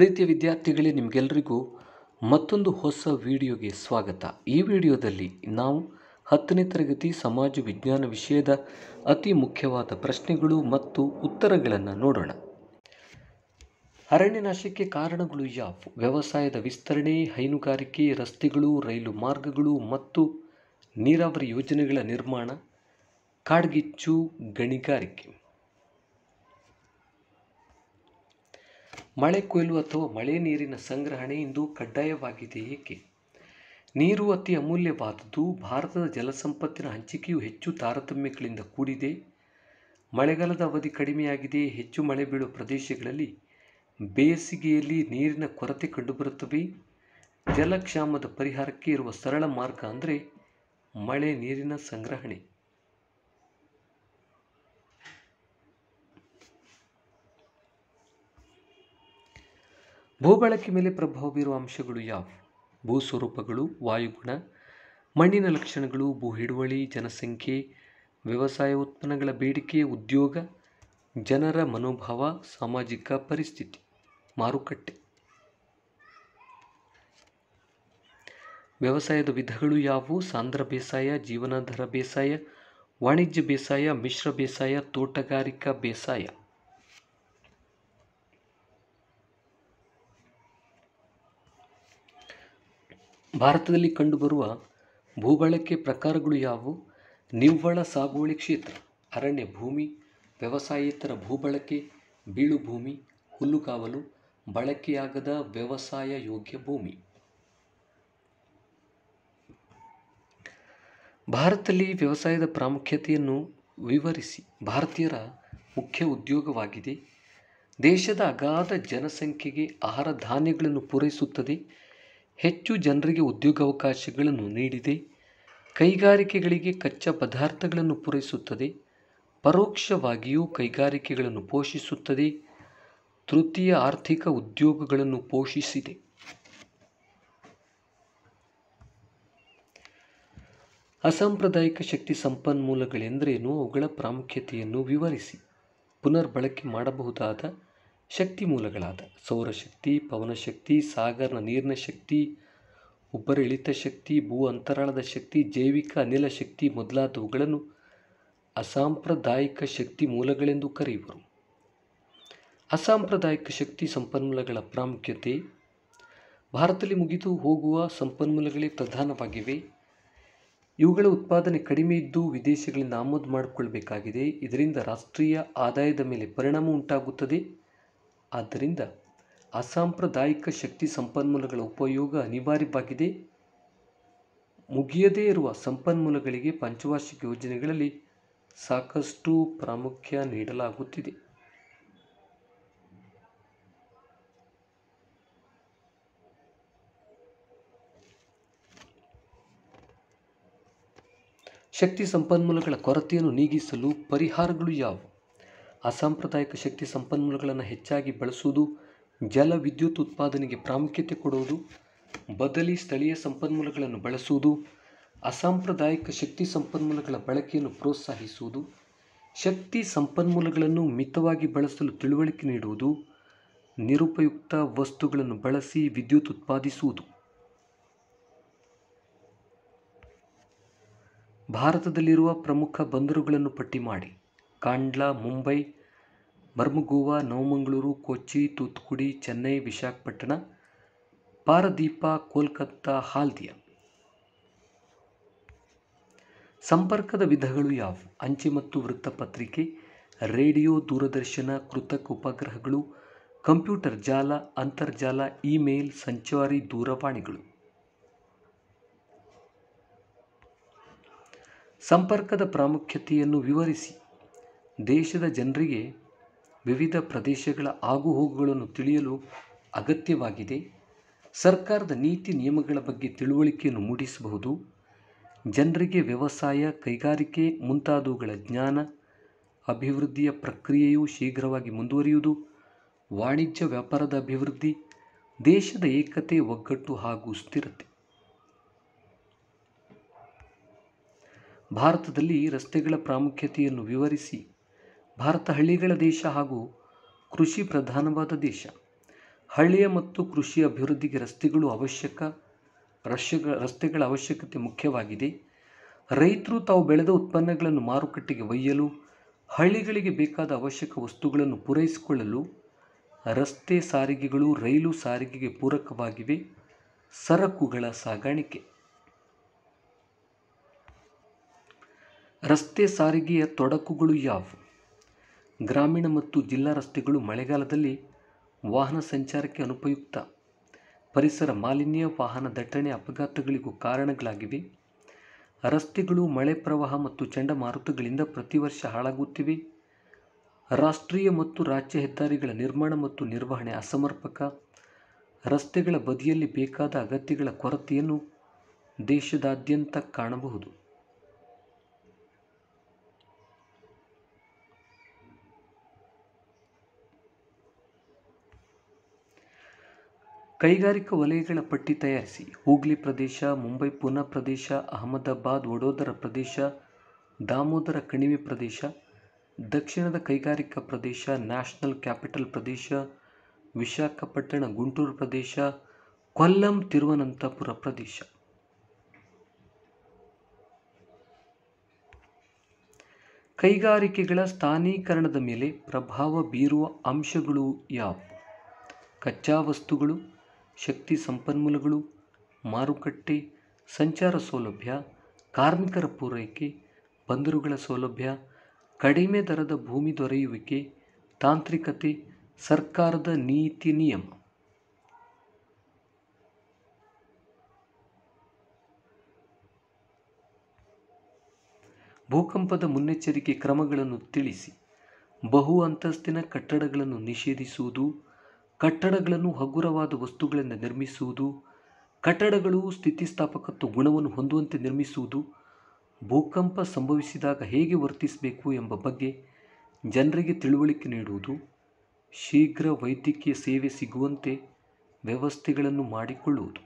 ಪ್ರೀತಿಯ ವಿದ್ಯಾರ್ಥಿಗಳೇ ನಿಮಗೆಲ್ಲರಿಗೂ ಮತ್ತೊಂದು ಹೊಸ ವಿಡಿಯೋಗೆ ಸ್ವಾಗತ ಈ ವಿಡಿಯೋದಲ್ಲಿ ನಾವು ಹತ್ತನೇ ತರಗತಿ ಸಮಾಜ ವಿಜ್ಞಾನ ವಿಷಯದ ಅತಿ ಮುಖ್ಯವಾದ ಪ್ರಶ್ನೆಗಳು ಮತ್ತು ಉತ್ತರಗಳನ್ನು ನೋಡೋಣ ಅರಣ್ಯ ನಾಶಕ್ಕೆ ಕಾರಣಗಳು ಯಾವುವು ವ್ಯವಸಾಯದ ವಿಸ್ತರಣೆ ಹೈನುಗಾರಿಕೆ ರಸ್ತೆಗಳು ರೈಲು ಮಾರ್ಗಗಳು ಮತ್ತು ನೀರಾವರಿ ಯೋಜನೆಗಳ ನಿರ್ಮಾಣ ಕಾಡ್ಗಿಚ್ಚು ಗಣಿಗಾರಿಕೆ ಮಳೆ ಕೊಯ್ಲು ಅಥವಾ ಮಳೆ ನೀರಿನ ಸಂಗ್ರಹಣೆ ಇಂದು ಕಡ್ಡಾಯವಾಗಿದೆ ಏಕೆ ನೀರು ಅತಿ ಅಮೂಲ್ಯವಾದದ್ದು ಭಾರತದ ಜಲಸಂಪತ್ತಿನ ಹಂಚಿಕೆಯು ಹೆಚ್ಚು ತಾರತಮ್ಯಗಳಿಂದ ಕೂಡಿದೆ ಮಳೆಗಾಲದ ಅವಧಿ ಕಡಿಮೆಯಾಗಿದೆ ಹೆಚ್ಚು ಮಳೆ ಬೀಳುವ ಪ್ರದೇಶಗಳಲ್ಲಿ ಬೇಸಿಗೆಯಲ್ಲಿ ನೀರಿನ ಕೊರತೆ ಕಂಡುಬರುತ್ತವೆ ಜಲಕ್ಷಾಮದ ಪರಿಹಾರಕ್ಕೆ ಇರುವ ಸರಳ ಮಾರ್ಗ ಅಂದರೆ ಮಳೆ ನೀರಿನ ಸಂಗ್ರಹಣೆ ಭೂಬಳಕೆ ಮೇಲೆ ಪ್ರಭಾವ ಬೀರುವ ಅಂಶಗಳು ಯಾವುವು ಭೂ ಸ್ವರೂಪಗಳು ವಾಯುಗುಣ ಮಣ್ಣಿನ ಲಕ್ಷಣಗಳು ಭೂ ಹಿಡುವಳಿ ಜನಸಂಖ್ಯೆ ವ್ಯವಸಾಯ ಉತ್ಪನ್ನಗಳ ಬೇಡಿಕೆ ಉದ್ಯೋಗ ಜನರ ಮನೋಭಾವ ಸಾಮಾಜಿಕ ಪರಿಸ್ಥಿತಿ ಮಾರುಕಟ್ಟೆ ವ್ಯವಸಾಯದ ವಿಧಗಳು ಯಾವುವು ಸಾಂದ್ರ ಬೇಸಾಯ ಜೀವನಾಧಾರ ಬೇಸಾಯ ವಾಣಿಜ್ಯ ಬೇಸಾಯ ಮಿಶ್ರ ಬೇಸಾಯ ತೋಟಗಾರಿಕಾ ಬೇಸಾಯ ಭಾರತದಲ್ಲಿ ಕಂಡುಬರುವ ಭೂಬಳಕೆ ಪ್ರಕಾರಗಳು ಯಾವುವು ನಿವ್ವಳ ಸಾಗುವಳಿ ಕ್ಷೇತ್ರ ಅರಣ್ಯ ಭೂಮಿ ವ್ಯವಸಾಯೇತರ ಭೂಬಳಕೆ ಭೂಮಿ ಹುಲ್ಲುಗಾವಲು ಬಳಕೆಯಾಗದ ವ್ಯವಸಾಯ ಯೋಗ್ಯ ಭೂಮಿ ಭಾರತದಲ್ಲಿ ವ್ಯವಸಾಯದ ಪ್ರಾಮುಖ್ಯತೆಯನ್ನು ವಿವರಿಸಿ ಭಾರತೀಯರ ಮುಖ್ಯ ಉದ್ಯೋಗವಾಗಿದೆ ದೇಶದ ಅಗಾಧ ಜನಸಂಖ್ಯೆಗೆ ಆಹಾರ ಧಾನ್ಯಗಳನ್ನು ಪೂರೈಸುತ್ತದೆ ಹೆಚ್ಚು ಜನರಿಗೆ ಉದ್ಯೋಗಾವಕಾಶಗಳನ್ನು ನೀಡಿದೆ ಕೈಗಾರಿಕೆಗಳಿಗೆ ಕಚ್ಚಾ ಪದಾರ್ಥಗಳನ್ನು ಪೂರೈಸುತ್ತದೆ ಪರೋಕ್ಷವಾಗಿಯೂ ಕೈಗಾರಿಕೆಗಳನ್ನು ಪೋಷಿಸುತ್ತದೆ ತೃತೀಯ ಆರ್ಥಿಕ ಉದ್ಯೋಗಗಳನ್ನು ಪೋಷಿಸಿದೆ ಅಸಾಂಪ್ರದಾಯಿಕ ಶಕ್ತಿ ಸಂಪನ್ಮೂಲಗಳೆಂದರೇನು ಅವುಗಳ ಪ್ರಾಮುಖ್ಯತೆಯನ್ನು ವಿವರಿಸಿ ಪುನರ್ಬಳಕೆ ಮಾಡಬಹುದಾದ ಶಕ್ತಿ ಮೂಲಗಳಾದ ಸೌರಶಕ್ತಿ ಪವನಶಕ್ತಿ ಸಾಗರನ ನೀರಿನ ಶಕ್ತಿ ಇಳಿತ ಶಕ್ತಿ ಭೂ ಅಂತರಾಳದ ಶಕ್ತಿ ಜೈವಿಕ ಅನಿಲ ಶಕ್ತಿ ಮೊದಲಾದವುಗಳನ್ನು ಅಸಾಂಪ್ರದಾಯಿಕ ಶಕ್ತಿ ಮೂಲಗಳೆಂದು ಕರೆಯುವರು ಅಸಾಂಪ್ರದಾಯಿಕ ಶಕ್ತಿ ಸಂಪನ್ಮೂಲಗಳ ಪ್ರಾಮುಖ್ಯತೆ ಭಾರತದಲ್ಲಿ ಮುಗಿದು ಹೋಗುವ ಸಂಪನ್ಮೂಲಗಳೇ ಪ್ರಧಾನವಾಗಿವೆ ಇವುಗಳ ಉತ್ಪಾದನೆ ಕಡಿಮೆ ಇದ್ದು ವಿದೇಶಗಳಿಂದ ಆಮದು ಮಾಡಿಕೊಳ್ಬೇಕಾಗಿದೆ ಇದರಿಂದ ರಾಷ್ಟ್ರೀಯ ಆದಾಯದ ಮೇಲೆ ಪರಿಣಾಮ ಉಂಟಾಗುತ್ತದೆ ಆದ್ದರಿಂದ ಅಸಾಂಪ್ರದಾಯಿಕ ಶಕ್ತಿ ಸಂಪನ್ಮೂಲಗಳ ಉಪಯೋಗ ಅನಿವಾರ್ಯವಾಗಿದೆ ಮುಗಿಯದೇ ಇರುವ ಸಂಪನ್ಮೂಲಗಳಿಗೆ ಪಂಚವಾರ್ಷಿಕ ಯೋಜನೆಗಳಲ್ಲಿ ಸಾಕಷ್ಟು ಪ್ರಾಮುಖ್ಯ ನೀಡಲಾಗುತ್ತಿದೆ ಶಕ್ತಿ ಸಂಪನ್ಮೂಲಗಳ ಕೊರತೆಯನ್ನು ನೀಗಿಸಲು ಪರಿಹಾರಗಳು ಯಾವುವು ಅಸಾಂಪ್ರದಾಯಿಕ ಶಕ್ತಿ ಸಂಪನ್ಮೂಲಗಳನ್ನು ಹೆಚ್ಚಾಗಿ ಬಳಸುವುದು ಜಲ ವಿದ್ಯುತ್ ಉತ್ಪಾದನೆಗೆ ಪ್ರಾಮುಖ್ಯತೆ ಕೊಡುವುದು ಬದಲಿ ಸ್ಥಳೀಯ ಸಂಪನ್ಮೂಲಗಳನ್ನು ಬಳಸುವುದು ಅಸಾಂಪ್ರದಾಯಿಕ ಶಕ್ತಿ ಸಂಪನ್ಮೂಲಗಳ ಬಳಕೆಯನ್ನು ಪ್ರೋತ್ಸಾಹಿಸುವುದು ಶಕ್ತಿ ಸಂಪನ್ಮೂಲಗಳನ್ನು ಮಿತವಾಗಿ ಬಳಸಲು ತಿಳುವಳಿಕೆ ನೀಡುವುದು ನಿರುಪಯುಕ್ತ ವಸ್ತುಗಳನ್ನು ಬಳಸಿ ವಿದ್ಯುತ್ ಉತ್ಪಾದಿಸುವುದು ಭಾರತದಲ್ಲಿರುವ ಪ್ರಮುಖ ಬಂದರುಗಳನ್ನು ಪಟ್ಟಿ ಮಾಡಿ ಕಾಂಡ್ಲಾ ಮುಂಬೈ ಮರ್ಮುಗೋವಾ ನವಮಂಗಳೂರು ಕೊಚ್ಚಿ ತೂತುಕುಡಿ ಚೆನ್ನೈ ವಿಶಾಖಪಟ್ಟಣ ಪಾರದೀಪ ಕೋಲ್ಕತ್ತಾ ಹಾಲ್ದಿಯಾ ಸಂಪರ್ಕದ ವಿಧಗಳು ಯಾವುವು ಅಂಚೆ ಮತ್ತು ವೃತ್ತಪತ್ರಿಕೆ ರೇಡಿಯೋ ದೂರದರ್ಶನ ಕೃತಕ ಉಪಗ್ರಹಗಳು ಕಂಪ್ಯೂಟರ್ ಜಾಲ ಅಂತರ್ಜಾಲ ಇಮೇಲ್ ಸಂಚಾರಿ ದೂರವಾಣಿಗಳು ಸಂಪರ್ಕದ ಪ್ರಾಮುಖ್ಯತೆಯನ್ನು ವಿವರಿಸಿ ದೇಶದ ಜನರಿಗೆ ವಿವಿಧ ಪ್ರದೇಶಗಳ ಆಗುಹೋಗುಗಳನ್ನು ತಿಳಿಯಲು ಅಗತ್ಯವಾಗಿದೆ ಸರ್ಕಾರದ ನೀತಿ ನಿಯಮಗಳ ಬಗ್ಗೆ ತಿಳುವಳಿಕೆಯನ್ನು ಮೂಡಿಸಬಹುದು ಜನರಿಗೆ ವ್ಯವಸಾಯ ಕೈಗಾರಿಕೆ ಮುಂತಾದವುಗಳ ಜ್ಞಾನ ಅಭಿವೃದ್ಧಿಯ ಪ್ರಕ್ರಿಯೆಯು ಶೀಘ್ರವಾಗಿ ಮುಂದುವರಿಯುವುದು ವಾಣಿಜ್ಯ ವ್ಯಾಪಾರದ ಅಭಿವೃದ್ಧಿ ದೇಶದ ಏಕತೆ ಒಗ್ಗಟ್ಟು ಹಾಗೂ ಸ್ಥಿರತೆ ಭಾರತದಲ್ಲಿ ರಸ್ತೆಗಳ ಪ್ರಾಮುಖ್ಯತೆಯನ್ನು ವಿವರಿಸಿ ಭಾರತ ಹಳ್ಳಿಗಳ ದೇಶ ಹಾಗೂ ಕೃಷಿ ಪ್ರಧಾನವಾದ ದೇಶ ಹಳ್ಳಿಯ ಮತ್ತು ಕೃಷಿ ಅಭಿವೃದ್ಧಿಗೆ ರಸ್ತೆಗಳು ಅವಶ್ಯಕ ರಸ್ತೆಗಳ ರಸ್ತೆಗಳ ಅವಶ್ಯಕತೆ ಮುಖ್ಯವಾಗಿದೆ ರೈತರು ತಾವು ಬೆಳೆದ ಉತ್ಪನ್ನಗಳನ್ನು ಮಾರುಕಟ್ಟೆಗೆ ಒಯ್ಯಲು ಹಳ್ಳಿಗಳಿಗೆ ಬೇಕಾದ ಅವಶ್ಯಕ ವಸ್ತುಗಳನ್ನು ಪೂರೈಸಿಕೊಳ್ಳಲು ರಸ್ತೆ ಸಾರಿಗೆಗಳು ರೈಲು ಸಾರಿಗೆಗೆ ಪೂರಕವಾಗಿವೆ ಸರಕುಗಳ ಸಾಗಾಣಿಕೆ ರಸ್ತೆ ಸಾರಿಗೆಯ ತೊಡಕುಗಳು ಯಾವುವು ಗ್ರಾಮೀಣ ಮತ್ತು ಜಿಲ್ಲಾ ರಸ್ತೆಗಳು ಮಳೆಗಾಲದಲ್ಲಿ ವಾಹನ ಸಂಚಾರಕ್ಕೆ ಅನುಪಯುಕ್ತ ಪರಿಸರ ಮಾಲಿನ್ಯ ವಾಹನ ದಟ್ಟಣೆ ಅಪಘಾತಗಳಿಗೂ ಕಾರಣಗಳಾಗಿವೆ ರಸ್ತೆಗಳು ಮಳೆ ಪ್ರವಾಹ ಮತ್ತು ಚಂಡಮಾರುತಗಳಿಂದ ಪ್ರತಿ ವರ್ಷ ಹಾಳಾಗುತ್ತಿವೆ ರಾಷ್ಟ್ರೀಯ ಮತ್ತು ರಾಜ್ಯ ಹೆದ್ದಾರಿಗಳ ನಿರ್ಮಾಣ ಮತ್ತು ನಿರ್ವಹಣೆ ಅಸಮರ್ಪಕ ರಸ್ತೆಗಳ ಬದಿಯಲ್ಲಿ ಬೇಕಾದ ಅಗತ್ಯಗಳ ಕೊರತೆಯನ್ನು ದೇಶದಾದ್ಯಂತ ಕಾಣಬಹುದು ಕೈಗಾರಿಕಾ ವಲಯಗಳ ಪಟ್ಟಿ ತಯಾರಿಸಿ ಹೂಗ್ಲಿ ಪ್ರದೇಶ ಮುಂಬೈ ಪುನಾ ಪ್ರದೇಶ ಅಹಮದಾಬಾದ್ ವಡೋದರ ಪ್ರದೇಶ ದಾಮೋದರ ಕಣಿವೆ ಪ್ರದೇಶ ದಕ್ಷಿಣದ ಕೈಗಾರಿಕಾ ಪ್ರದೇಶ ನ್ಯಾಷನಲ್ ಕ್ಯಾಪಿಟಲ್ ಪ್ರದೇಶ ವಿಶಾಖಪಟ್ಟಣ ಗುಂಟೂರು ಪ್ರದೇಶ ಕೊಲ್ಲಂ ತಿರುವನಂತಪುರ ಪ್ರದೇಶ ಕೈಗಾರಿಕೆಗಳ ಸ್ಥಾನೀಕರಣದ ಮೇಲೆ ಪ್ರಭಾವ ಬೀರುವ ಅಂಶಗಳು ಯಾವುವು ಕಚ್ಚಾ ವಸ್ತುಗಳು ಶಕ್ತಿ ಸಂಪನ್ಮೂಲಗಳು ಮಾರುಕಟ್ಟೆ ಸಂಚಾರ ಸೌಲಭ್ಯ ಕಾರ್ಮಿಕರ ಪೂರೈಕೆ ಬಂದರುಗಳ ಸೌಲಭ್ಯ ಕಡಿಮೆ ದರದ ಭೂಮಿ ದೊರೆಯುವಿಕೆ ತಾಂತ್ರಿಕತೆ ಸರ್ಕಾರದ ನೀತಿ ನಿಯಮ ಭೂಕಂಪದ ಮುನ್ನೆಚ್ಚರಿಕೆ ಕ್ರಮಗಳನ್ನು ತಿಳಿಸಿ ಬಹು ಅಂತಸ್ತಿನ ಕಟ್ಟಡಗಳನ್ನು ನಿಷೇಧಿಸುವುದು ಕಟ್ಟಡಗಳನ್ನು ಹಗುರವಾದ ವಸ್ತುಗಳಿಂದ ನಿರ್ಮಿಸುವುದು ಕಟ್ಟಡಗಳು ಸ್ಥಿತಿಸ್ಥಾಪಕತ್ವ ಗುಣವನ್ನು ಹೊಂದುವಂತೆ ನಿರ್ಮಿಸುವುದು ಭೂಕಂಪ ಸಂಭವಿಸಿದಾಗ ಹೇಗೆ ವರ್ತಿಸಬೇಕು ಎಂಬ ಬಗ್ಗೆ ಜನರಿಗೆ ತಿಳುವಳಿಕೆ ನೀಡುವುದು ಶೀಘ್ರ ವೈದ್ಯಕೀಯ ಸೇವೆ ಸಿಗುವಂತೆ ವ್ಯವಸ್ಥೆಗಳನ್ನು ಮಾಡಿಕೊಳ್ಳುವುದು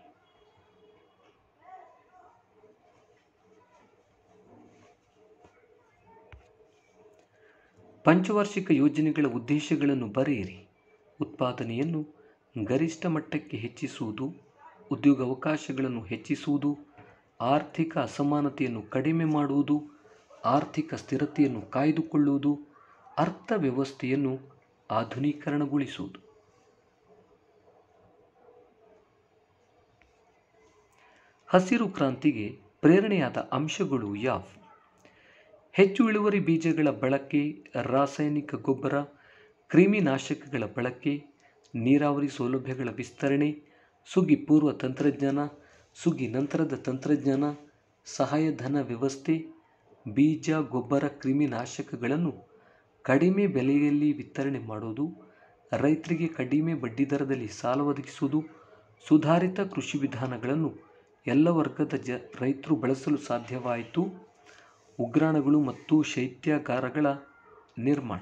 ಪಂಚವಾರ್ಷಿಕ ಯೋಜನೆಗಳ ಉದ್ದೇಶಗಳನ್ನು ಬರೆಯಿರಿ ಉತ್ಪಾದನೆಯನ್ನು ಗರಿಷ್ಠ ಮಟ್ಟಕ್ಕೆ ಹೆಚ್ಚಿಸುವುದು ಉದ್ಯೋಗಾವಕಾಶಗಳನ್ನು ಹೆಚ್ಚಿಸುವುದು ಆರ್ಥಿಕ ಅಸಮಾನತೆಯನ್ನು ಕಡಿಮೆ ಮಾಡುವುದು ಆರ್ಥಿಕ ಸ್ಥಿರತೆಯನ್ನು ಕಾಯ್ದುಕೊಳ್ಳುವುದು ಅರ್ಥವ್ಯವಸ್ಥೆಯನ್ನು ಆಧುನೀಕರಣಗೊಳಿಸುವುದು ಹಸಿರು ಕ್ರಾಂತಿಗೆ ಪ್ರೇರಣೆಯಾದ ಅಂಶಗಳು ಯಾವ ಹೆಚ್ಚು ಇಳುವರಿ ಬೀಜಗಳ ಬಳಕೆ ರಾಸಾಯನಿಕ ಗೊಬ್ಬರ ಕ್ರಿಮಿನಾಶಕಗಳ ಬಳಕೆ ನೀರಾವರಿ ಸೌಲಭ್ಯಗಳ ವಿಸ್ತರಣೆ ಸುಗ್ಗಿ ಪೂರ್ವ ತಂತ್ರಜ್ಞಾನ ಸುಗ್ಗಿ ನಂತರದ ತಂತ್ರಜ್ಞಾನ ಸಹಾಯಧನ ವ್ಯವಸ್ಥೆ ಬೀಜ ಗೊಬ್ಬರ ಕ್ರಿಮಿನಾಶಕಗಳನ್ನು ಕಡಿಮೆ ಬೆಲೆಯಲ್ಲಿ ವಿತರಣೆ ಮಾಡುವುದು ರೈತರಿಗೆ ಕಡಿಮೆ ಬಡ್ಡಿದರದಲ್ಲಿ ಸಾಲ ಒದಗಿಸುವುದು ಸುಧಾರಿತ ಕೃಷಿ ವಿಧಾನಗಳನ್ನು ಎಲ್ಲ ವರ್ಗದ ಜ ರೈತರು ಬಳಸಲು ಸಾಧ್ಯವಾಯಿತು ಉಗ್ರಾಣಗಳು ಮತ್ತು ಶೈತ್ಯಾಗಾರಗಳ ನಿರ್ಮಾಣ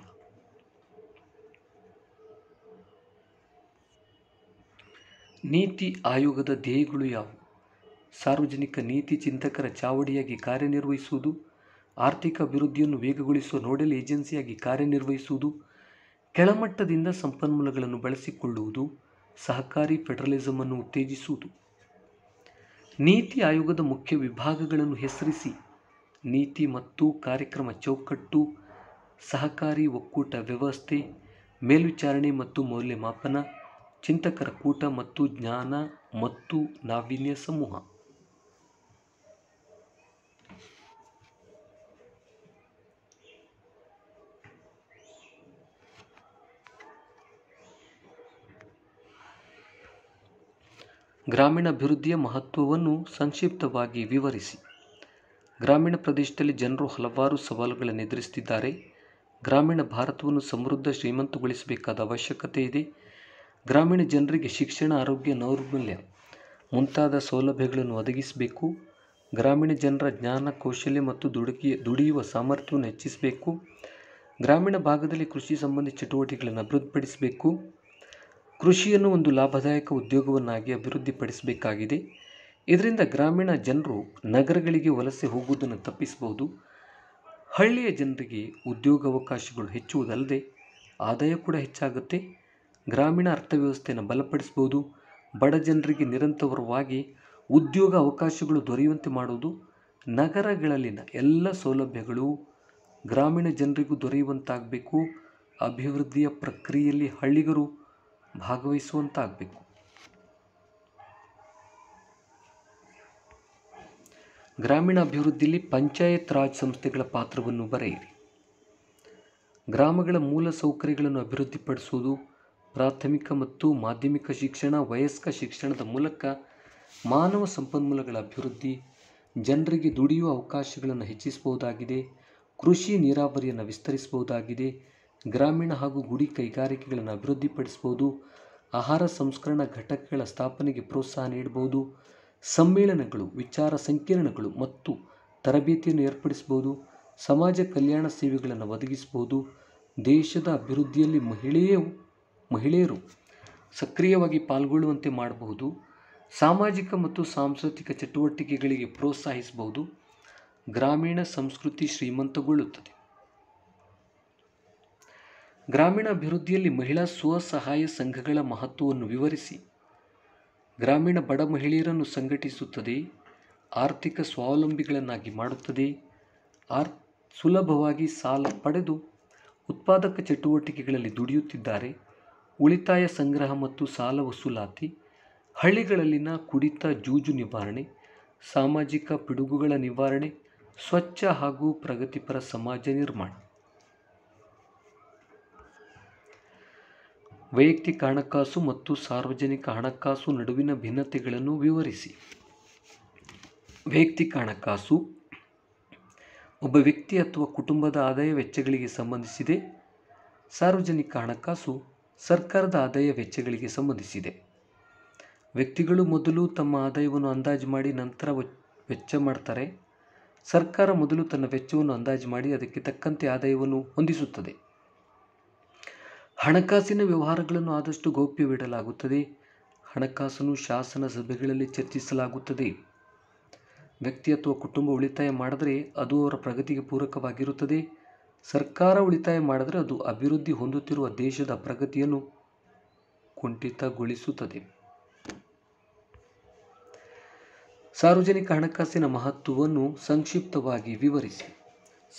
ನೀತಿ ಆಯೋಗದ ಧ್ಯೇಯಗಳು ಯಾವುವು ಸಾರ್ವಜನಿಕ ನೀತಿ ಚಿಂತಕರ ಚಾವಡಿಯಾಗಿ ಕಾರ್ಯನಿರ್ವಹಿಸುವುದು ಆರ್ಥಿಕ ಅಭಿವೃದ್ಧಿಯನ್ನು ವೇಗಗೊಳಿಸುವ ನೋಡೆಲ್ ಏಜೆನ್ಸಿಯಾಗಿ ಕಾರ್ಯನಿರ್ವಹಿಸುವುದು ಕೆಳಮಟ್ಟದಿಂದ ಸಂಪನ್ಮೂಲಗಳನ್ನು ಬಳಸಿಕೊಳ್ಳುವುದು ಸಹಕಾರಿ ಫೆಡರಲಿಸಮ್ ಅನ್ನು ಉತ್ತೇಜಿಸುವುದು ನೀತಿ ಆಯೋಗದ ಮುಖ್ಯ ವಿಭಾಗಗಳನ್ನು ಹೆಸರಿಸಿ ನೀತಿ ಮತ್ತು ಕಾರ್ಯಕ್ರಮ ಚೌಕಟ್ಟು ಸಹಕಾರಿ ಒಕ್ಕೂಟ ವ್ಯವಸ್ಥೆ ಮೇಲ್ವಿಚಾರಣೆ ಮತ್ತು ಮೌಲ್ಯಮಾಪನ ಚಿಂತಕರ ಕೂಟ ಮತ್ತು ಜ್ಞಾನ ಮತ್ತು ನಾವೀನ್ಯ ಸಮೂಹ ಗ್ರಾಮೀಣಾಭಿವೃದ್ಧಿಯ ಮಹತ್ವವನ್ನು ಸಂಕ್ಷಿಪ್ತವಾಗಿ ವಿವರಿಸಿ ಗ್ರಾಮೀಣ ಪ್ರದೇಶದಲ್ಲಿ ಜನರು ಹಲವಾರು ಸವಾಲುಗಳನ್ನು ಎದುರಿಸುತ್ತಿದ್ದಾರೆ ಗ್ರಾಮೀಣ ಭಾರತವನ್ನು ಸಮೃದ್ಧ ಶ್ರೀಮಂತಗೊಳಿಸಬೇಕಾದ ಅವಶ್ಯಕತೆ ಇದೆ ಗ್ರಾಮೀಣ ಜನರಿಗೆ ಶಿಕ್ಷಣ ಆರೋಗ್ಯ ನೈರ್ಮಲ್ಯ ಮುಂತಾದ ಸೌಲಭ್ಯಗಳನ್ನು ಒದಗಿಸಬೇಕು ಗ್ರಾಮೀಣ ಜನರ ಜ್ಞಾನ ಕೌಶಲ್ಯ ಮತ್ತು ದುಡುಕಿ ದುಡಿಯುವ ಸಾಮರ್ಥ್ಯವನ್ನು ಹೆಚ್ಚಿಸಬೇಕು ಗ್ರಾಮೀಣ ಭಾಗದಲ್ಲಿ ಕೃಷಿ ಸಂಬಂಧಿ ಚಟುವಟಿಕೆಗಳನ್ನು ಅಭಿವೃದ್ಧಿಪಡಿಸಬೇಕು ಕೃಷಿಯನ್ನು ಒಂದು ಲಾಭದಾಯಕ ಉದ್ಯೋಗವನ್ನಾಗಿ ಅಭಿವೃದ್ಧಿಪಡಿಸಬೇಕಾಗಿದೆ ಇದರಿಂದ ಗ್ರಾಮೀಣ ಜನರು ನಗರಗಳಿಗೆ ವಲಸೆ ಹೋಗುವುದನ್ನು ತಪ್ಪಿಸಬಹುದು ಹಳ್ಳಿಯ ಜನರಿಗೆ ಉದ್ಯೋಗಾವಕಾಶಗಳು ಹೆಚ್ಚುವುದಲ್ಲದೆ ಆದಾಯ ಕೂಡ ಹೆಚ್ಚಾಗುತ್ತೆ ಗ್ರಾಮೀಣ ಅರ್ಥವ್ಯವಸ್ಥೆಯನ್ನು ಬಲಪಡಿಸ್ಬೋದು ಬಡ ಜನರಿಗೆ ನಿರಂತರವಾಗಿ ಉದ್ಯೋಗ ಅವಕಾಶಗಳು ದೊರೆಯುವಂತೆ ಮಾಡುವುದು ನಗರಗಳಲ್ಲಿನ ಎಲ್ಲ ಸೌಲಭ್ಯಗಳು ಗ್ರಾಮೀಣ ಜನರಿಗೂ ದೊರೆಯುವಂತಾಗಬೇಕು ಅಭಿವೃದ್ಧಿಯ ಪ್ರಕ್ರಿಯೆಯಲ್ಲಿ ಹಳ್ಳಿಗರು ಭಾಗವಹಿಸುವಂತಾಗಬೇಕು ಗ್ರಾಮೀಣ ಅಭಿವೃದ್ಧಿಯಲ್ಲಿ ಪಂಚಾಯತ್ ರಾಜ್ ಸಂಸ್ಥೆಗಳ ಪಾತ್ರವನ್ನು ಬರೆಯಿರಿ ಗ್ರಾಮಗಳ ಮೂಲ ಸೌಕರ್ಯಗಳನ್ನು ಅಭಿವೃದ್ಧಿಪಡಿಸುವುದು ಪ್ರಾಥಮಿಕ ಮತ್ತು ಮಾಧ್ಯಮಿಕ ಶಿಕ್ಷಣ ವಯಸ್ಕ ಶಿಕ್ಷಣದ ಮೂಲಕ ಮಾನವ ಸಂಪನ್ಮೂಲಗಳ ಅಭಿವೃದ್ಧಿ ಜನರಿಗೆ ದುಡಿಯುವ ಅವಕಾಶಗಳನ್ನು ಹೆಚ್ಚಿಸಬಹುದಾಗಿದೆ ಕೃಷಿ ನೀರಾವರಿಯನ್ನು ವಿಸ್ತರಿಸಬಹುದಾಗಿದೆ ಗ್ರಾಮೀಣ ಹಾಗೂ ಗುಡಿ ಕೈಗಾರಿಕೆಗಳನ್ನು ಅಭಿವೃದ್ಧಿಪಡಿಸಬಹುದು ಆಹಾರ ಸಂಸ್ಕರಣಾ ಘಟಕಗಳ ಸ್ಥಾಪನೆಗೆ ಪ್ರೋತ್ಸಾಹ ನೀಡಬಹುದು ಸಮ್ಮೇಳನಗಳು ವಿಚಾರ ಸಂಕಿರಣಗಳು ಮತ್ತು ತರಬೇತಿಯನ್ನು ಏರ್ಪಡಿಸಬಹುದು ಸಮಾಜ ಕಲ್ಯಾಣ ಸೇವೆಗಳನ್ನು ಒದಗಿಸಬಹುದು ದೇಶದ ಅಭಿವೃದ್ಧಿಯಲ್ಲಿ ಮಹಿಳೆಯು ಮಹಿಳೆಯರು ಸಕ್ರಿಯವಾಗಿ ಪಾಲ್ಗೊಳ್ಳುವಂತೆ ಮಾಡಬಹುದು ಸಾಮಾಜಿಕ ಮತ್ತು ಸಾಂಸ್ಕೃತಿಕ ಚಟುವಟಿಕೆಗಳಿಗೆ ಪ್ರೋತ್ಸಾಹಿಸಬಹುದು ಗ್ರಾಮೀಣ ಸಂಸ್ಕೃತಿ ಶ್ರೀಮಂತಗೊಳ್ಳುತ್ತದೆ ಗ್ರಾಮೀಣ ಅಭಿವೃದ್ಧಿಯಲ್ಲಿ ಮಹಿಳಾ ಸ್ವಸಹಾಯ ಸಂಘಗಳ ಮಹತ್ವವನ್ನು ವಿವರಿಸಿ ಗ್ರಾಮೀಣ ಬಡ ಮಹಿಳೆಯರನ್ನು ಸಂಘಟಿಸುತ್ತದೆ ಆರ್ಥಿಕ ಸ್ವಾವಲಂಬಿಗಳನ್ನಾಗಿ ಮಾಡುತ್ತದೆ ಆರ್ ಸುಲಭವಾಗಿ ಸಾಲ ಪಡೆದು ಉತ್ಪಾದಕ ಚಟುವಟಿಕೆಗಳಲ್ಲಿ ದುಡಿಯುತ್ತಿದ್ದಾರೆ ಉಳಿತಾಯ ಸಂಗ್ರಹ ಮತ್ತು ಸಾಲ ವಸೂಲಾತಿ ಹಳ್ಳಿಗಳಲ್ಲಿನ ಕುಡಿತ ಜೂಜು ನಿವಾರಣೆ ಸಾಮಾಜಿಕ ಪಿಡುಗುಗಳ ನಿವಾರಣೆ ಸ್ವಚ್ಛ ಹಾಗೂ ಪ್ರಗತಿಪರ ಸಮಾಜ ನಿರ್ಮಾಣ ವೈಯಕ್ತಿಕ ಹಣಕಾಸು ಮತ್ತು ಸಾರ್ವಜನಿಕ ಹಣಕಾಸು ನಡುವಿನ ಭಿನ್ನತೆಗಳನ್ನು ವಿವರಿಸಿ ವೈಯಕ್ತಿಕ ಹಣಕಾಸು ಒಬ್ಬ ವ್ಯಕ್ತಿ ಅಥವಾ ಕುಟುಂಬದ ಆದಾಯ ವೆಚ್ಚಗಳಿಗೆ ಸಂಬಂಧಿಸಿದೆ ಸಾರ್ವಜನಿಕ ಹಣಕಾಸು ಸರ್ಕಾರದ ಆದಾಯ ವೆಚ್ಚಗಳಿಗೆ ಸಂಬಂಧಿಸಿದೆ ವ್ಯಕ್ತಿಗಳು ಮೊದಲು ತಮ್ಮ ಆದಾಯವನ್ನು ಅಂದಾಜು ಮಾಡಿ ನಂತರ ವೆಚ್ಚ ಮಾಡ್ತಾರೆ ಸರ್ಕಾರ ಮೊದಲು ತನ್ನ ವೆಚ್ಚವನ್ನು ಅಂದಾಜು ಮಾಡಿ ಅದಕ್ಕೆ ತಕ್ಕಂತೆ ಆದಾಯವನ್ನು ಹೊಂದಿಸುತ್ತದೆ ಹಣಕಾಸಿನ ವ್ಯವಹಾರಗಳನ್ನು ಆದಷ್ಟು ಗೌಪ್ಯವಿಡಲಾಗುತ್ತದೆ ಹಣಕಾಸನ್ನು ಶಾಸನ ಸಭೆಗಳಲ್ಲಿ ಚರ್ಚಿಸಲಾಗುತ್ತದೆ ವ್ಯಕ್ತಿ ಅಥವಾ ಕುಟುಂಬ ಉಳಿತಾಯ ಮಾಡಿದರೆ ಅದು ಅವರ ಪ್ರಗತಿಗೆ ಪೂರಕವಾಗಿರುತ್ತದೆ ಸರ್ಕಾರ ಉಳಿತಾಯ ಮಾಡಿದರೆ ಅದು ಅಭಿವೃದ್ಧಿ ಹೊಂದುತ್ತಿರುವ ದೇಶದ ಪ್ರಗತಿಯನ್ನು ಕುಂಠಿತಗೊಳಿಸುತ್ತದೆ ಸಾರ್ವಜನಿಕ ಹಣಕಾಸಿನ ಮಹತ್ವವನ್ನು ಸಂಕ್ಷಿಪ್ತವಾಗಿ ವಿವರಿಸಿ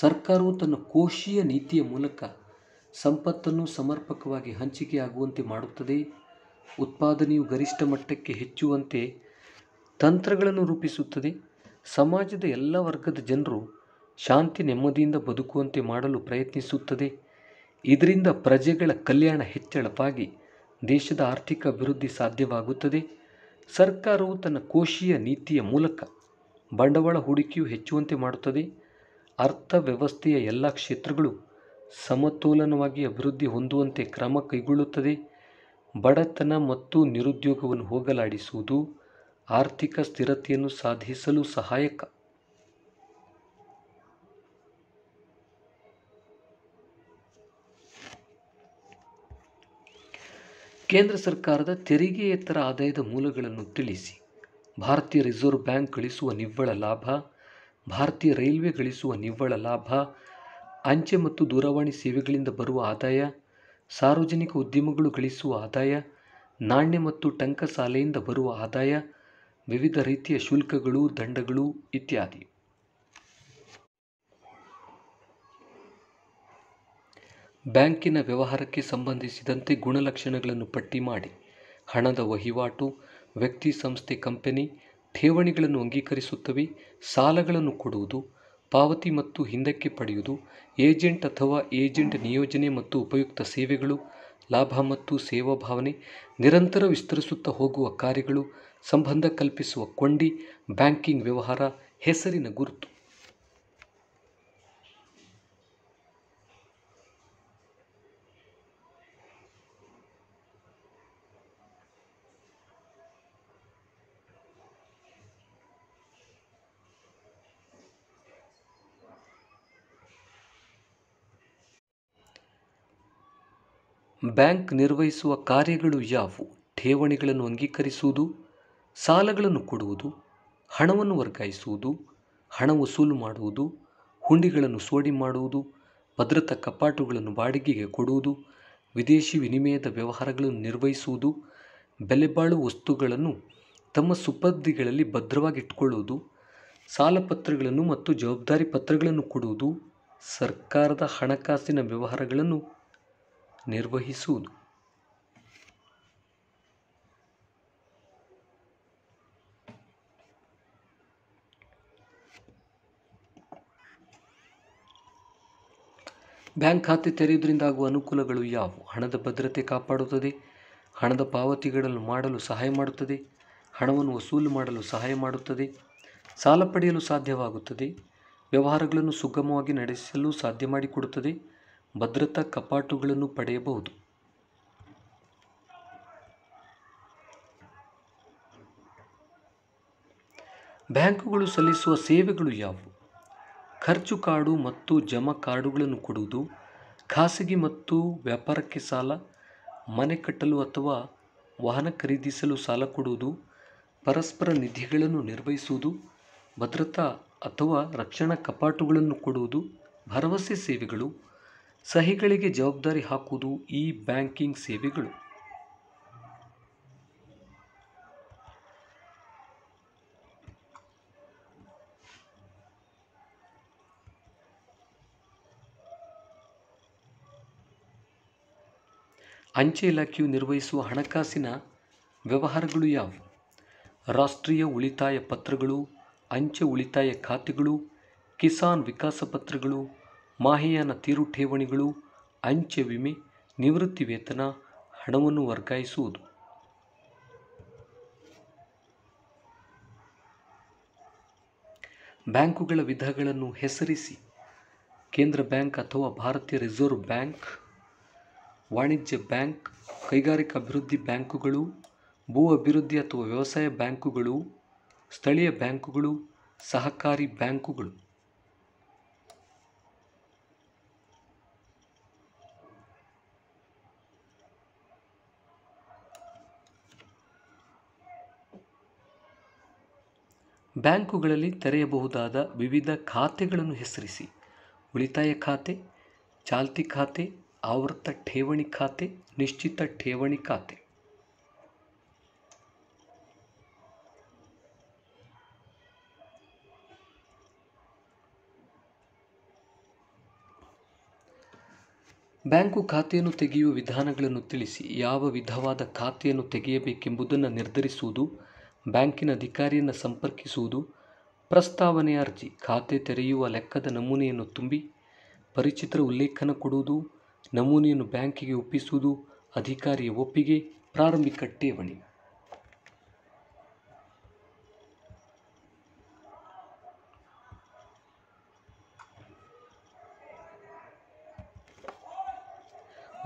ಸರ್ಕಾರವು ತನ್ನ ಕೋಶೀಯ ನೀತಿಯ ಮೂಲಕ ಸಂಪತ್ತನ್ನು ಸಮರ್ಪಕವಾಗಿ ಹಂಚಿಕೆಯಾಗುವಂತೆ ಮಾಡುತ್ತದೆ ಉತ್ಪಾದನೆಯು ಗರಿಷ್ಠ ಮಟ್ಟಕ್ಕೆ ಹೆಚ್ಚುವಂತೆ ತಂತ್ರಗಳನ್ನು ರೂಪಿಸುತ್ತದೆ ಸಮಾಜದ ಎಲ್ಲ ವರ್ಗದ ಜನರು ಶಾಂತಿ ನೆಮ್ಮದಿಯಿಂದ ಬದುಕುವಂತೆ ಮಾಡಲು ಪ್ರಯತ್ನಿಸುತ್ತದೆ ಇದರಿಂದ ಪ್ರಜೆಗಳ ಕಲ್ಯಾಣ ಹೆಚ್ಚಳವಾಗಿ ದೇಶದ ಆರ್ಥಿಕ ಅಭಿವೃದ್ಧಿ ಸಾಧ್ಯವಾಗುತ್ತದೆ ಸರ್ಕಾರವು ತನ್ನ ಕೋಶೀಯ ನೀತಿಯ ಮೂಲಕ ಬಂಡವಾಳ ಹೂಡಿಕೆಯು ಹೆಚ್ಚುವಂತೆ ಮಾಡುತ್ತದೆ ಅರ್ಥವ್ಯವಸ್ಥೆಯ ಎಲ್ಲ ಕ್ಷೇತ್ರಗಳು ಸಮತೋಲನವಾಗಿ ಅಭಿವೃದ್ಧಿ ಹೊಂದುವಂತೆ ಕ್ರಮ ಕೈಗೊಳ್ಳುತ್ತದೆ ಬಡತನ ಮತ್ತು ನಿರುದ್ಯೋಗವನ್ನು ಹೋಗಲಾಡಿಸುವುದು ಆರ್ಥಿಕ ಸ್ಥಿರತೆಯನ್ನು ಸಾಧಿಸಲು ಸಹಾಯಕ ಕೇಂದ್ರ ಸರ್ಕಾರದ ತೆರಿಗೆಯೇತರ ಆದಾಯದ ಮೂಲಗಳನ್ನು ತಿಳಿಸಿ ಭಾರತೀಯ ರಿಸರ್ವ್ ಬ್ಯಾಂಕ್ ಗಳಿಸುವ ನಿವ್ವಳ ಲಾಭ ಭಾರತೀಯ ರೈಲ್ವೆ ಗಳಿಸುವ ನಿವ್ವಳ ಲಾಭ ಅಂಚೆ ಮತ್ತು ದೂರವಾಣಿ ಸೇವೆಗಳಿಂದ ಬರುವ ಆದಾಯ ಸಾರ್ವಜನಿಕ ಉದ್ಯಮಗಳು ಗಳಿಸುವ ಆದಾಯ ನಾಣ್ಯ ಮತ್ತು ಟಂಕ ಸಾಲೆಯಿಂದ ಬರುವ ಆದಾಯ ವಿವಿಧ ರೀತಿಯ ಶುಲ್ಕಗಳು ದಂಡಗಳು ಇತ್ಯಾದಿ ಬ್ಯಾಂಕಿನ ವ್ಯವಹಾರಕ್ಕೆ ಸಂಬಂಧಿಸಿದಂತೆ ಗುಣಲಕ್ಷಣಗಳನ್ನು ಪಟ್ಟಿ ಮಾಡಿ ಹಣದ ವಹಿವಾಟು ವ್ಯಕ್ತಿ ಸಂಸ್ಥೆ ಕಂಪನಿ ಠೇವಣಿಗಳನ್ನು ಅಂಗೀಕರಿಸುತ್ತವೆ ಸಾಲಗಳನ್ನು ಕೊಡುವುದು ಪಾವತಿ ಮತ್ತು ಹಿಂದಕ್ಕೆ ಪಡೆಯುವುದು ಏಜೆಂಟ್ ಅಥವಾ ಏಜೆಂಟ್ ನಿಯೋಜನೆ ಮತ್ತು ಉಪಯುಕ್ತ ಸೇವೆಗಳು ಲಾಭ ಮತ್ತು ಸೇವಾ ಭಾವನೆ ನಿರಂತರ ವಿಸ್ತರಿಸುತ್ತಾ ಹೋಗುವ ಕಾರ್ಯಗಳು ಸಂಬಂಧ ಕಲ್ಪಿಸುವ ಕೊಂಡಿ ಬ್ಯಾಂಕಿಂಗ್ ವ್ಯವಹಾರ ಹೆಸರಿನ ಗುರುತು ಬ್ಯಾಂಕ್ ನಿರ್ವಹಿಸುವ ಕಾರ್ಯಗಳು ಯಾವುವು ಠೇವಣಿಗಳನ್ನು ಅಂಗೀಕರಿಸುವುದು ಸಾಲಗಳನ್ನು ಕೊಡುವುದು ಹಣವನ್ನು ವರ್ಗಾಯಿಸುವುದು ಹಣ ವಸೂಲು ಮಾಡುವುದು ಹುಂಡಿಗಳನ್ನು ಸೋಡಿ ಮಾಡುವುದು ಭದ್ರತಾ ಕಪಾಟುಗಳನ್ನು ಬಾಡಿಗೆಗೆ ಕೊಡುವುದು ವಿದೇಶಿ ವಿನಿಮಯದ ವ್ಯವಹಾರಗಳನ್ನು ನಿರ್ವಹಿಸುವುದು ಬೆಲೆಬಾಳುವ ವಸ್ತುಗಳನ್ನು ತಮ್ಮ ಸುಪರ್ದಿಗಳಲ್ಲಿ ಭದ್ರವಾಗಿಟ್ಟುಕೊಳ್ಳುವುದು ಪತ್ರಗಳನ್ನು ಮತ್ತು ಜವಾಬ್ದಾರಿ ಪತ್ರಗಳನ್ನು ಕೊಡುವುದು ಸರ್ಕಾರದ ಹಣಕಾಸಿನ ವ್ಯವಹಾರಗಳನ್ನು ನಿರ್ವಹಿಸುವುದು ಬ್ಯಾಂಕ್ ಖಾತೆ ತೆರೆಯುವುದರಿಂದ ಆಗುವ ಅನುಕೂಲಗಳು ಯಾವುವು ಹಣದ ಭದ್ರತೆ ಕಾಪಾಡುತ್ತದೆ ಹಣದ ಪಾವತಿಗಳನ್ನು ಮಾಡಲು ಸಹಾಯ ಮಾಡುತ್ತದೆ ಹಣವನ್ನು ವಸೂಲು ಮಾಡಲು ಸಹಾಯ ಮಾಡುತ್ತದೆ ಸಾಲ ಪಡೆಯಲು ಸಾಧ್ಯವಾಗುತ್ತದೆ ವ್ಯವಹಾರಗಳನ್ನು ಸುಗಮವಾಗಿ ನಡೆಸಲು ಸಾಧ್ಯ ಮಾಡಿಕೊಡುತ್ತದೆ ಭದ್ರತಾ ಕಪಾಟುಗಳನ್ನು ಪಡೆಯಬಹುದು ಬ್ಯಾಂಕುಗಳು ಸಲ್ಲಿಸುವ ಸೇವೆಗಳು ಯಾವುವು ಖರ್ಚು ಕಾರ್ಡು ಮತ್ತು ಜಮಾ ಕಾರ್ಡುಗಳನ್ನು ಕೊಡುವುದು ಖಾಸಗಿ ಮತ್ತು ವ್ಯಾಪಾರಕ್ಕೆ ಸಾಲ ಮನೆ ಕಟ್ಟಲು ಅಥವಾ ವಾಹನ ಖರೀದಿಸಲು ಸಾಲ ಕೊಡುವುದು ಪರಸ್ಪರ ನಿಧಿಗಳನ್ನು ನಿರ್ವಹಿಸುವುದು ಭದ್ರತಾ ಅಥವಾ ರಕ್ಷಣಾ ಕಪಾಟುಗಳನ್ನು ಕೊಡುವುದು ಭರವಸೆ ಸೇವೆಗಳು ಸಹಿಗಳಿಗೆ ಜವಾಬ್ದಾರಿ ಹಾಕುವುದು ಇ ಬ್ಯಾಂಕಿಂಗ್ ಸೇವೆಗಳು ಅಂಚೆ ಇಲಾಖೆಯು ನಿರ್ವಹಿಸುವ ಹಣಕಾಸಿನ ವ್ಯವಹಾರಗಳು ಯಾವುವು ರಾಷ್ಟ್ರೀಯ ಉಳಿತಾಯ ಪತ್ರಗಳು ಅಂಚೆ ಉಳಿತಾಯ ಖಾತೆಗಳು ಕಿಸಾನ್ ವಿಕಾಸ ಪತ್ರಗಳು ಮಾಹೆಯಾನ ತೀರು ಠೇವಣಿಗಳು ಅಂಚೆ ವಿಮೆ ನಿವೃತ್ತಿ ವೇತನ ಹಣವನ್ನು ವರ್ಗಾಯಿಸುವುದು ಬ್ಯಾಂಕುಗಳ ವಿಧಗಳನ್ನು ಹೆಸರಿಸಿ ಕೇಂದ್ರ ಬ್ಯಾಂಕ್ ಅಥವಾ ಭಾರತೀಯ ರಿಸರ್ವ್ ಬ್ಯಾಂಕ್ ವಾಣಿಜ್ಯ ಬ್ಯಾಂಕ್ ಕೈಗಾರಿಕಾ ಅಭಿವೃದ್ಧಿ ಬ್ಯಾಂಕುಗಳು ಭೂ ಅಭಿವೃದ್ಧಿ ಅಥವಾ ವ್ಯವಸಾಯ ಬ್ಯಾಂಕುಗಳು ಸ್ಥಳೀಯ ಬ್ಯಾಂಕುಗಳು ಸಹಕಾರಿ ಬ್ಯಾಂಕುಗಳು ಬ್ಯಾಂಕುಗಳಲ್ಲಿ ತೆರೆಯಬಹುದಾದ ವಿವಿಧ ಖಾತೆಗಳನ್ನು ಹೆಸರಿಸಿ ಉಳಿತಾಯ ಖಾತೆ ಚಾಲ್ತಿ ಖಾತೆ ಆವೃತ್ತ ಠೇವಣಿ ಖಾತೆ ನಿಶ್ಚಿತ ಠೇವಣಿ ಖಾತೆ ಬ್ಯಾಂಕು ಖಾತೆಯನ್ನು ತೆಗೆಯುವ ವಿಧಾನಗಳನ್ನು ತಿಳಿಸಿ ಯಾವ ವಿಧವಾದ ಖಾತೆಯನ್ನು ತೆಗೆಯಬೇಕೆಂಬುದನ್ನು ನಿರ್ಧರಿಸುವುದು ಬ್ಯಾಂಕಿನ ಅಧಿಕಾರಿಯನ್ನು ಸಂಪರ್ಕಿಸುವುದು ಪ್ರಸ್ತಾವನೆ ಅರ್ಜಿ ಖಾತೆ ತೆರೆಯುವ ಲೆಕ್ಕದ ನಮೂನೆಯನ್ನು ತುಂಬಿ ಪರಿಚಿತರ ಉಲ್ಲೇಖನ ಕೊಡುವುದು ನಮೂನೆಯನ್ನು ಬ್ಯಾಂಕಿಗೆ ಒಪ್ಪಿಸುವುದು ಅಧಿಕಾರಿಯ ಒಪ್ಪಿಗೆ ಪ್ರಾರಂಭಿಕ ಠೇವಣಿ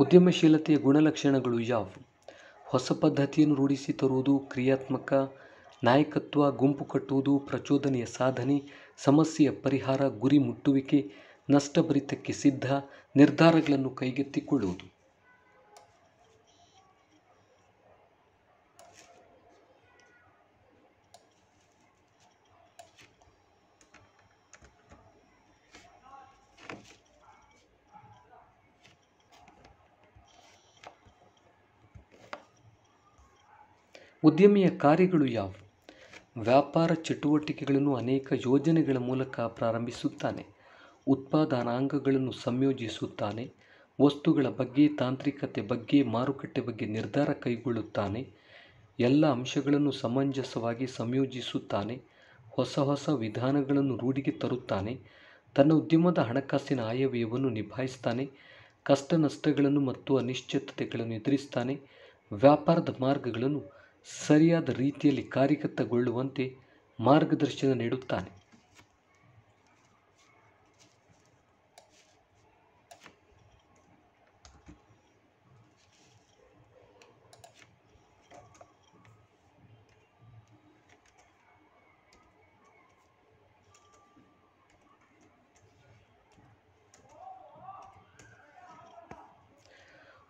ಉದ್ಯಮಶೀಲತೆಯ ಗುಣಲಕ್ಷಣಗಳು ಯಾವುವು ಹೊಸ ಪದ್ಧತಿಯನ್ನು ರೂಢಿಸಿ ತರುವುದು ಕ್ರಿಯಾತ್ಮಕ ನಾಯಕತ್ವ ಗುಂಪು ಕಟ್ಟುವುದು ಪ್ರಚೋದನೆಯ ಸಾಧನೆ ಸಮಸ್ಯೆಯ ಪರಿಹಾರ ಗುರಿ ಮುಟ್ಟುವಿಕೆ ನಷ್ಟಭರಿತಕ್ಕೆ ಸಿದ್ಧ ನಿರ್ಧಾರಗಳನ್ನು ಕೈಗೆತ್ತಿಕೊಳ್ಳುವುದು ಉದ್ಯಮಿಯ ಕಾರ್ಯಗಳು ಯಾವುವು ವ್ಯಾಪಾರ ಚಟುವಟಿಕೆಗಳನ್ನು ಅನೇಕ ಯೋಜನೆಗಳ ಮೂಲಕ ಪ್ರಾರಂಭಿಸುತ್ತಾನೆ ಉತ್ಪಾದನಾಂಗಗಳನ್ನು ಸಂಯೋಜಿಸುತ್ತಾನೆ ವಸ್ತುಗಳ ಬಗ್ಗೆ ತಾಂತ್ರಿಕತೆ ಬಗ್ಗೆ ಮಾರುಕಟ್ಟೆ ಬಗ್ಗೆ ನಿರ್ಧಾರ ಕೈಗೊಳ್ಳುತ್ತಾನೆ ಎಲ್ಲ ಅಂಶಗಳನ್ನು ಸಮಂಜಸವಾಗಿ ಸಂಯೋಜಿಸುತ್ತಾನೆ ಹೊಸ ಹೊಸ ವಿಧಾನಗಳನ್ನು ರೂಢಿಗೆ ತರುತ್ತಾನೆ ತನ್ನ ಉದ್ಯಮದ ಹಣಕಾಸಿನ ಆಯವ್ಯಯವನ್ನು ನಿಭಾಯಿಸ್ತಾನೆ ಕಷ್ಟ ನಷ್ಟಗಳನ್ನು ಮತ್ತು ಅನಿಶ್ಚಿತತೆಗಳನ್ನು ಎದುರಿಸ್ತಾನೆ ವ್ಯಾಪಾರದ ಮಾರ್ಗಗಳನ್ನು ಸರಿಯಾದ ರೀತಿಯಲ್ಲಿ ಕಾರ್ಯಗತಗೊಳ್ಳುವಂತೆ ಮಾರ್ಗದರ್ಶನ ನೀಡುತ್ತಾನೆ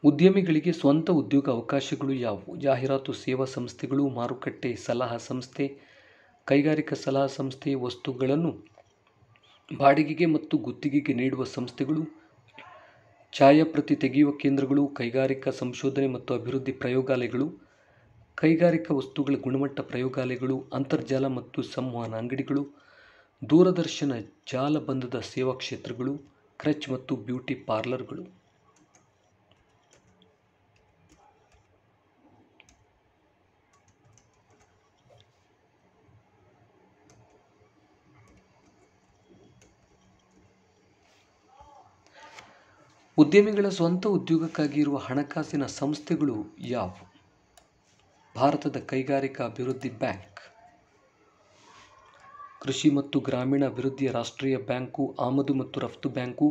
ಉದ್ಯಮಿಗಳಿಗೆ ಸ್ವಂತ ಉದ್ಯೋಗ ಅವಕಾಶಗಳು ಯಾವುವು ಜಾಹೀರಾತು ಸೇವಾ ಸಂಸ್ಥೆಗಳು ಮಾರುಕಟ್ಟೆ ಸಲಹಾ ಸಂಸ್ಥೆ ಕೈಗಾರಿಕಾ ಸಲಹಾ ಸಂಸ್ಥೆ ವಸ್ತುಗಳನ್ನು ಬಾಡಿಗೆಗೆ ಮತ್ತು ಗುತ್ತಿಗೆಗೆ ನೀಡುವ ಸಂಸ್ಥೆಗಳು ಛಾಯಾಪ್ರತಿ ತೆಗೆಯುವ ಕೇಂದ್ರಗಳು ಕೈಗಾರಿಕಾ ಸಂಶೋಧನೆ ಮತ್ತು ಅಭಿವೃದ್ಧಿ ಪ್ರಯೋಗಾಲಯಗಳು ಕೈಗಾರಿಕಾ ವಸ್ತುಗಳ ಗುಣಮಟ್ಟ ಪ್ರಯೋಗಾಲಯಗಳು ಅಂತರ್ಜಾಲ ಮತ್ತು ಸಂವಹನ ಅಂಗಡಿಗಳು ದೂರದರ್ಶನ ಜಾಲಬಂಧದ ಸೇವಾ ಕ್ಷೇತ್ರಗಳು ಕ್ರಚ್ ಮತ್ತು ಬ್ಯೂಟಿ ಪಾರ್ಲರ್ಗಳು ಉದ್ಯಮಿಗಳ ಸ್ವಂತ ಉದ್ಯೋಗಕ್ಕಾಗಿ ಇರುವ ಹಣಕಾಸಿನ ಸಂಸ್ಥೆಗಳು ಯಾವುವು ಭಾರತದ ಕೈಗಾರಿಕಾ ಅಭಿವೃದ್ಧಿ ಬ್ಯಾಂಕ್ ಕೃಷಿ ಮತ್ತು ಗ್ರಾಮೀಣ ಅಭಿವೃದ್ಧಿಯ ರಾಷ್ಟ್ರೀಯ ಬ್ಯಾಂಕು ಆಮದು ಮತ್ತು ರಫ್ತು ಬ್ಯಾಂಕು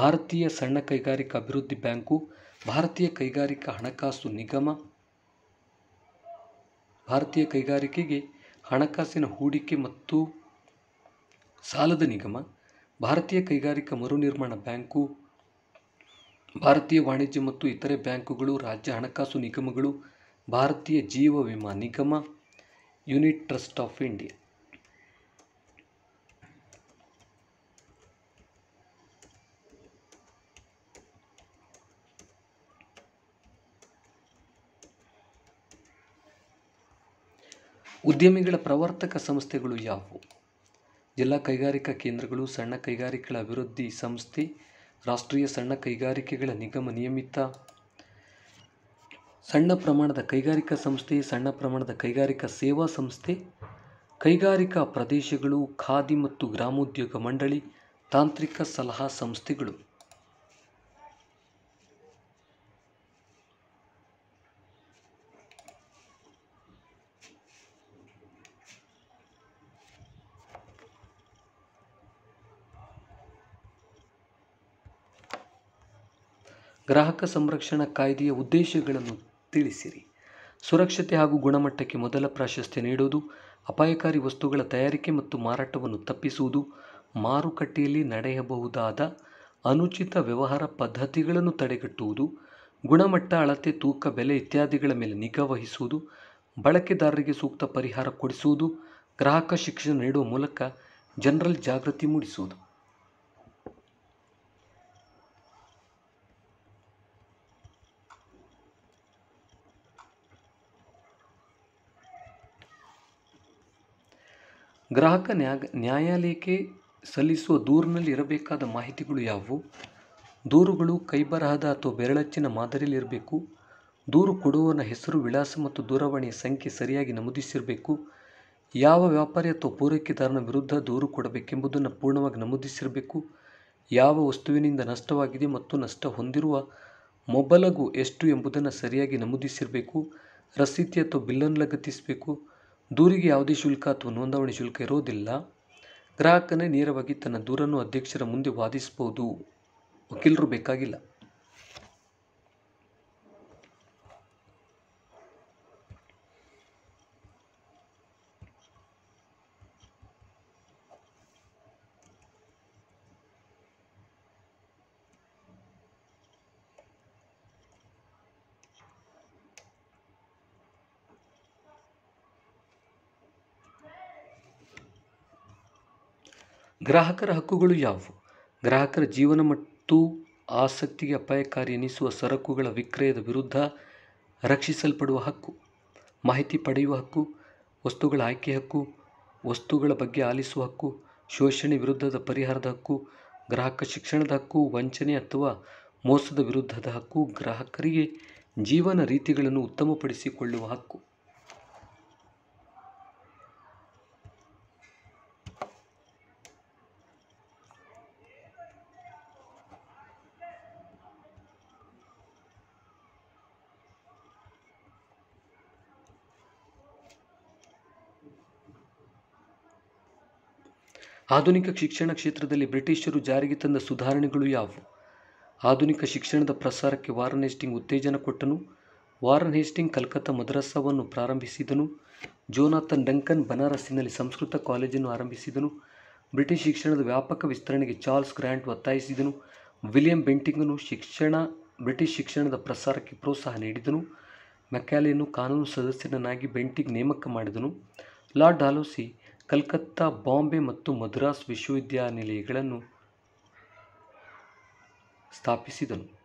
ಭಾರತೀಯ ಸಣ್ಣ ಕೈಗಾರಿಕಾ ಅಭಿವೃದ್ಧಿ ಬ್ಯಾಂಕು ಭಾರತೀಯ ಕೈಗಾರಿಕಾ ಹಣಕಾಸು ನಿಗಮ ಭಾರತೀಯ ಕೈಗಾರಿಕೆಗೆ ಹಣಕಾಸಿನ ಹೂಡಿಕೆ ಮತ್ತು ಸಾಲದ ನಿಗಮ ಭಾರತೀಯ ಕೈಗಾರಿಕಾ ಮರುನಿರ್ಮಾಣ ಬ್ಯಾಂಕು ಭಾರತೀಯ ವಾಣಿಜ್ಯ ಮತ್ತು ಇತರೆ ಬ್ಯಾಂಕುಗಳು ರಾಜ್ಯ ಹಣಕಾಸು ನಿಗಮಗಳು ಭಾರತೀಯ ಜೀವ ವಿಮಾ ನಿಗಮ ಯೂನಿಟ್ ಟ್ರಸ್ಟ್ ಆಫ್ ಇಂಡಿಯಾ ಉದ್ಯಮಿಗಳ ಪ್ರವರ್ತಕ ಸಂಸ್ಥೆಗಳು ಯಾವುವು ಜಿಲ್ಲಾ ಕೈಗಾರಿಕಾ ಕೇಂದ್ರಗಳು ಸಣ್ಣ ಕೈಗಾರಿಕೆಗಳ ಅಭಿವೃದ್ಧಿ ಸಂಸ್ಥೆ ರಾಷ್ಟ್ರೀಯ ಸಣ್ಣ ಕೈಗಾರಿಕೆಗಳ ನಿಗಮ ನಿಯಮಿತ ಸಣ್ಣ ಪ್ರಮಾಣದ ಕೈಗಾರಿಕಾ ಸಂಸ್ಥೆ ಸಣ್ಣ ಪ್ರಮಾಣದ ಕೈಗಾರಿಕಾ ಸೇವಾ ಸಂಸ್ಥೆ ಕೈಗಾರಿಕಾ ಪ್ರದೇಶಗಳು ಖಾದಿ ಮತ್ತು ಗ್ರಾಮೋದ್ಯೋಗ ಮಂಡಳಿ ತಾಂತ್ರಿಕ ಸಲಹಾ ಸಂಸ್ಥೆಗಳು ಗ್ರಾಹಕ ಸಂರಕ್ಷಣಾ ಕಾಯ್ದೆಯ ಉದ್ದೇಶಗಳನ್ನು ತಿಳಿಸಿರಿ ಸುರಕ್ಷತೆ ಹಾಗೂ ಗುಣಮಟ್ಟಕ್ಕೆ ಮೊದಲ ಪ್ರಾಶಸ್ತ್ಯ ನೀಡುವುದು ಅಪಾಯಕಾರಿ ವಸ್ತುಗಳ ತಯಾರಿಕೆ ಮತ್ತು ಮಾರಾಟವನ್ನು ತಪ್ಪಿಸುವುದು ಮಾರುಕಟ್ಟೆಯಲ್ಲಿ ನಡೆಯಬಹುದಾದ ಅನುಚಿತ ವ್ಯವಹಾರ ಪದ್ಧತಿಗಳನ್ನು ತಡೆಗಟ್ಟುವುದು ಗುಣಮಟ್ಟ ಅಳತೆ ತೂಕ ಬೆಲೆ ಇತ್ಯಾದಿಗಳ ಮೇಲೆ ನಿಗಾ ವಹಿಸುವುದು ಬಳಕೆದಾರರಿಗೆ ಸೂಕ್ತ ಪರಿಹಾರ ಕೊಡಿಸುವುದು ಗ್ರಾಹಕ ಶಿಕ್ಷಣ ನೀಡುವ ಮೂಲಕ ಜನರಲ್ ಜಾಗೃತಿ ಮೂಡಿಸುವುದು ಗ್ರಾಹಕ ನ್ಯಾಗ ನ್ಯಾಯಾಲಯಕ್ಕೆ ಸಲ್ಲಿಸುವ ದೂರಿನಲ್ಲಿ ಇರಬೇಕಾದ ಮಾಹಿತಿಗಳು ಯಾವುವು ದೂರುಗಳು ಕೈಬರಹದ ಅಥವಾ ಬೆರಳಚ್ಚಿನ ಮಾದರಿಯಲ್ಲಿ ಇರಬೇಕು ದೂರು ಕೊಡುವವನ ಹೆಸರು ವಿಳಾಸ ಮತ್ತು ದೂರವಾಣಿಯ ಸಂಖ್ಯೆ ಸರಿಯಾಗಿ ನಮೂದಿಸಿರಬೇಕು ಯಾವ ವ್ಯಾಪಾರಿ ಅಥವಾ ಪೂರೈಕೆದಾರನ ವಿರುದ್ಧ ದೂರು ಕೊಡಬೇಕೆಂಬುದನ್ನು ಪೂರ್ಣವಾಗಿ ನಮೂದಿಸಿರಬೇಕು ಯಾವ ವಸ್ತುವಿನಿಂದ ನಷ್ಟವಾಗಿದೆ ಮತ್ತು ನಷ್ಟ ಹೊಂದಿರುವ ಮೊಬಲಗು ಎಷ್ಟು ಎಂಬುದನ್ನು ಸರಿಯಾಗಿ ನಮೂದಿಸಿರಬೇಕು ರಸೀತಿ ಅಥವಾ ಬಿಲ್ಲನ್ನು ಲಗತ್ತಿಸಬೇಕು ದೂರಿಗೆ ಯಾವುದೇ ಶುಲ್ಕ ಅಥವಾ ನೋಂದಣಿ ಶುಲ್ಕ ಇರೋದಿಲ್ಲ ಗ್ರಾಹಕನೇ ನೇರವಾಗಿ ತನ್ನ ದೂರನ್ನು ಅಧ್ಯಕ್ಷರ ಮುಂದೆ ವಾದಿಸ್ಬೋದು ವಕೀಲರು ಬೇಕಾಗಿಲ್ಲ ಗ್ರಾಹಕರ ಹಕ್ಕುಗಳು ಯಾವುವು ಗ್ರಾಹಕರ ಜೀವನ ಮತ್ತು ಆಸಕ್ತಿಗೆ ಅಪಾಯಕಾರಿ ಎನಿಸುವ ಸರಕುಗಳ ವಿಕ್ರಯದ ವಿರುದ್ಧ ರಕ್ಷಿಸಲ್ಪಡುವ ಹಕ್ಕು ಮಾಹಿತಿ ಪಡೆಯುವ ಹಕ್ಕು ವಸ್ತುಗಳ ಆಯ್ಕೆ ಹಕ್ಕು ವಸ್ತುಗಳ ಬಗ್ಗೆ ಆಲಿಸುವ ಹಕ್ಕು ಶೋಷಣೆ ವಿರುದ್ಧದ ಪರಿಹಾರದ ಹಕ್ಕು ಗ್ರಾಹಕ ಶಿಕ್ಷಣದ ಹಕ್ಕು ವಂಚನೆ ಅಥವಾ ಮೋಸದ ವಿರುದ್ಧದ ಹಕ್ಕು ಗ್ರಾಹಕರಿಗೆ ಜೀವನ ರೀತಿಗಳನ್ನು ಉತ್ತಮಪಡಿಸಿಕೊಳ್ಳುವ ಹಕ್ಕು ಆಧುನಿಕ ಶಿಕ್ಷಣ ಕ್ಷೇತ್ರದಲ್ಲಿ ಬ್ರಿಟಿಷರು ಜಾರಿಗೆ ತಂದ ಸುಧಾರಣೆಗಳು ಯಾವುವು ಆಧುನಿಕ ಶಿಕ್ಷಣದ ಪ್ರಸಾರಕ್ಕೆ ವಾರನ್ ಹೇಸ್ಟಿಂಗ್ ಉತ್ತೇಜನ ಕೊಟ್ಟನು ವಾರನ್ ಹೇಸ್ಟಿಂಗ್ ಕಲ್ಕತ್ತಾ ಮದ್ರಸಾವನ್ನು ಪ್ರಾರಂಭಿಸಿದನು ಜೋನಾಥನ್ ಡಂಕನ್ ಬನಾರಸ್ಸಿನಲ್ಲಿ ಸಂಸ್ಕೃತ ಕಾಲೇಜನ್ನು ಆರಂಭಿಸಿದನು ಬ್ರಿಟಿಷ್ ಶಿಕ್ಷಣದ ವ್ಯಾಪಕ ವಿಸ್ತರಣೆಗೆ ಚಾರ್ಲ್ಸ್ ಗ್ರ್ಯಾಂಟ್ ಒತ್ತಾಯಿಸಿದನು ವಿಲಿಯಂ ಬೆಂಟಿಂಗನು ಶಿಕ್ಷಣ ಬ್ರಿಟಿಷ್ ಶಿಕ್ಷಣದ ಪ್ರಸಾರಕ್ಕೆ ಪ್ರೋತ್ಸಾಹ ನೀಡಿದನು ಮೆಕ್ಯಾಲೆಯನ್ನು ಕಾನೂನು ಸದಸ್ಯನನ್ನಾಗಿ ಬೆಂಟಿಂಗ್ ನೇಮಕ ಮಾಡಿದನು ಲಾರ್ಡ್ ಡಾಲೋಸಿ ಕಲ್ಕತ್ತಾ ಬಾಂಬೆ ಮತ್ತು ಮದ್ರಾಸ್ ವಿಶ್ವವಿದ್ಯಾನಿಲಯಗಳನ್ನು ಸ್ಥಾಪಿಸಿದನು